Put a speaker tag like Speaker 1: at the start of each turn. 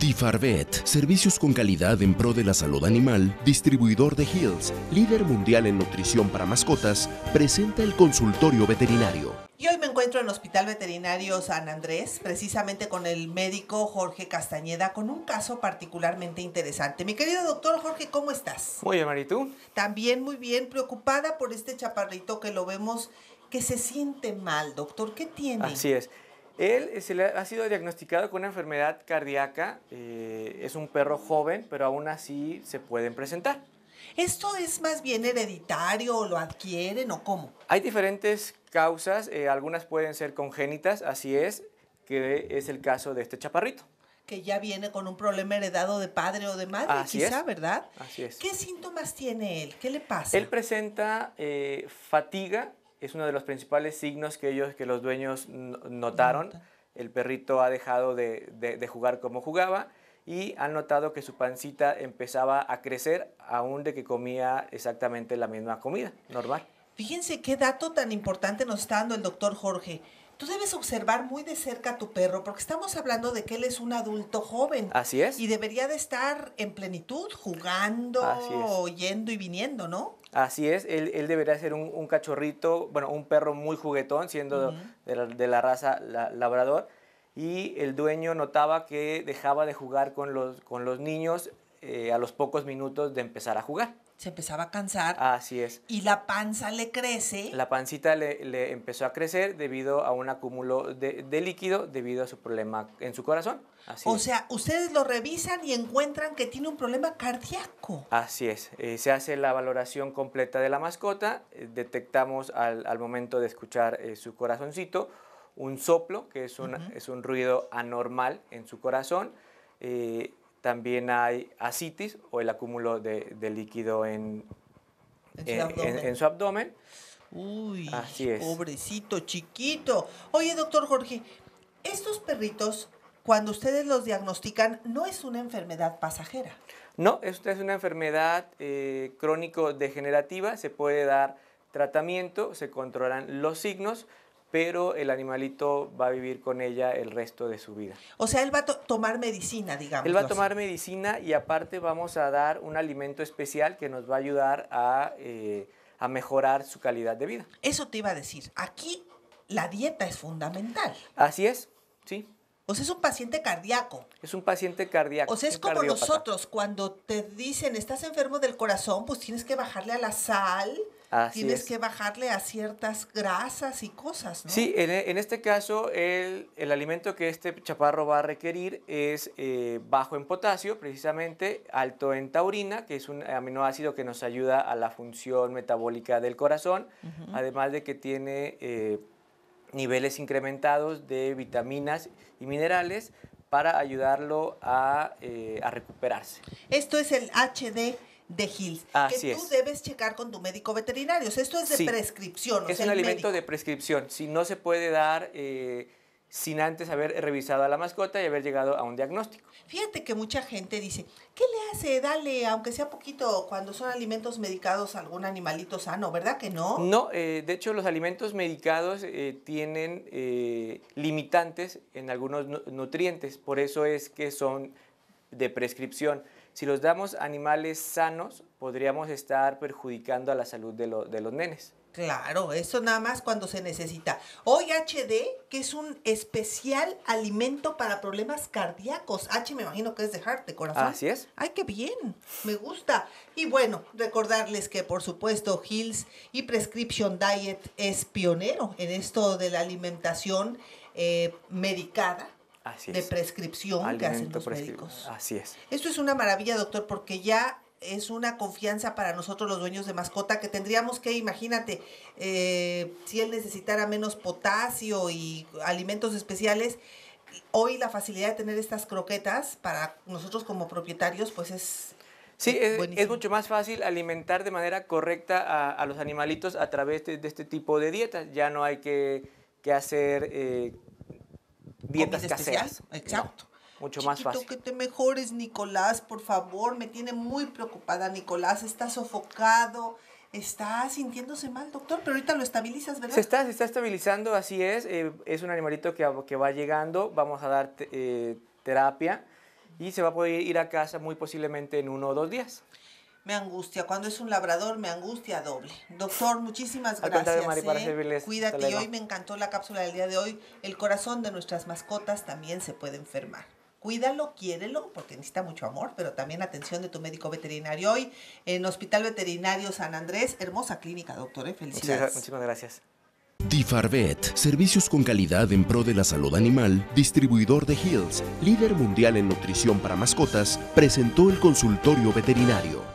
Speaker 1: Difarvet, servicios con calidad en pro de la salud animal, distribuidor de Hills, líder mundial en nutrición para mascotas, presenta el consultorio veterinario. Y hoy me encuentro en el Hospital Veterinario San Andrés, precisamente con el médico Jorge Castañeda, con un caso particularmente interesante. Mi querido doctor Jorge, ¿cómo estás?
Speaker 2: Muy bien, ¿y tú?
Speaker 1: También muy bien, preocupada por este chaparrito que lo vemos que se siente mal, doctor. ¿Qué tiene? Así
Speaker 2: es. Él se le ha sido diagnosticado con una enfermedad cardíaca, eh, es un perro joven, pero aún así se pueden presentar.
Speaker 1: ¿Esto es más bien hereditario o lo adquieren o cómo?
Speaker 2: Hay diferentes causas, eh, algunas pueden ser congénitas, así es, que es el caso de este chaparrito.
Speaker 1: Que ya viene con un problema heredado de padre o de madre, quizá, ¿verdad? Así es. ¿Qué síntomas tiene él? ¿Qué le pasa? Él
Speaker 2: presenta eh, fatiga, es uno de los principales signos que ellos, que los dueños notaron. El perrito ha dejado de, de jugar como jugaba y han notado que su pancita empezaba a crecer aún de que comía
Speaker 1: exactamente la misma comida normal. Fíjense qué dato tan importante nos está dando el doctor Jorge tú debes observar muy de cerca a tu perro, porque estamos hablando de que él es un adulto joven. Así es. Y debería de estar en plenitud, jugando, yendo y viniendo, ¿no?
Speaker 2: Así es, él, debería ser un, un, cachorrito, bueno, un perro muy juguetón, siendo de, la, raza labrador. Y el dueño notaba que dejaba de jugar con los, con los niños eh, a los pocos minutos de empezar a jugar. Se empezaba a cansar. Así es. Y la panza le crece. La pancita le, empezó a crecer debido a un acúmulo de, líquido, debido a su problema en su corazón. Así o sea,
Speaker 1: ustedes lo revisan y encuentran que tiene un problema cardíaco.
Speaker 2: Así es. Eh, se hace la valoración completa de la mascota. Eh, detectamos al, momento de escuchar su corazoncito un soplo, que es un, es un ruido anormal en su corazón. Eh, también hay asitis o el acúmulo de, líquido en, en,
Speaker 1: su abdomen. Uy, pobrecito, chiquito. Oye, doctor Jorge, estos perritos, cuando ustedes los diagnostican, no es una enfermedad pasajera.
Speaker 2: No, esta es una enfermedad eh, crónico-degenerativa, se puede dar tratamiento, se controlan los signos, pero el animalito va a vivir con ella el resto de su vida.
Speaker 1: O sea, él va a tomar medicina, digamos. Él va a tomar
Speaker 2: medicina y aparte vamos a dar un alimento especial que nos va a ayudar eh, a, mejorar su calidad de vida.
Speaker 1: Eso te iba a decir, aquí la dieta es fundamental. Así es, sí. O sea, es un paciente cardíaco. Es un paciente cardíaco. O sea, es como nosotros, cuando te dicen estás enfermo del corazón, pues tienes que bajarle a la sal, Tienes que bajarle a ciertas grasas y cosas, ¿no? Sí, en,
Speaker 2: e, este caso el, alimento que este chaparro va a requerir es eh, bajo en potasio, precisamente, alto en taurina, que es un aminoácido que nos ayuda a la función metabólica del corazón, además de que tiene eh, niveles incrementados de vitaminas y minerales para ayudarlo a, eh, a recuperarse. Esto es el HD de Hills, que tú
Speaker 1: debes checar con tu médico veterinario. esto es de prescripción. es un alimento
Speaker 2: de prescripción. Si no se puede dar... Eh, sin antes haber revisado a la mascota y haber llegado a un diagnóstico.
Speaker 1: Fíjate que mucha gente dice, ¿qué le hace? Dale, aunque sea poquito, cuando son alimentos medicados, algún animalito sano, ¿verdad que no? No,
Speaker 2: eh, de hecho los alimentos medicados eh, tienen limitantes en algunos nutrientes, por eso es que son de prescripción. Si los damos animales sanos, podríamos estar perjudicando a la salud de, los nenes.
Speaker 1: Claro, eso nada más cuando se necesita. Hoy HD, que es un especial alimento para problemas cardíacos. H me imagino que es de heart, de corazón. Así es. Ay, qué bien, me gusta. Y bueno, recordarles que por supuesto Hills y Prescription Diet es pionero en esto de la alimentación eh, medicada de prescripción que hacen los médicos. Así es. Esto es una maravilla, doctor, porque ya es una confianza para nosotros los dueños de mascota que tendríamos que, imagínate, eh, si él necesitara menos potasio y alimentos especiales, hoy la facilidad de tener estas croquetas para nosotros como propietarios, pues es...
Speaker 2: Sí, es, mucho más fácil alimentar de manera correcta a, los animalitos a través de, este tipo de dietas. Ya no hay que, hacer eh, dietas caseras. Exacto. mucho más fácil. que
Speaker 1: te mejores, Nicolás, por favor. Me tiene muy preocupada, Nicolás. Está sofocado está sintiéndose mal, doctor, pero ahorita lo estabilizas, ¿verdad? Se
Speaker 2: está, se está estabilizando, así es. Eh, es un animalito que, que, va llegando. Vamos a dar eh, terapia y se va a poder ir a casa muy posiblemente en uno o dos días
Speaker 1: me angustia. Cuando es un labrador, me angustia doble. Doctor, muchísimas gracias. Mari, ¿eh? Cuídate. hoy me encantó la cápsula del día de hoy. El corazón de nuestras mascotas también se puede enfermar. Cuídalo, quiérelo, porque necesita mucho amor, pero también atención de tu médico veterinario hoy en Hospital Veterinario San Andrés. Hermosa clínica, doctor. ¿eh? Felicidades. muchísimas gracias. servicios con calidad en pro de la salud animal, distribuidor de Hills, líder mundial en nutrición para mascotas, presentó el consultorio veterinario.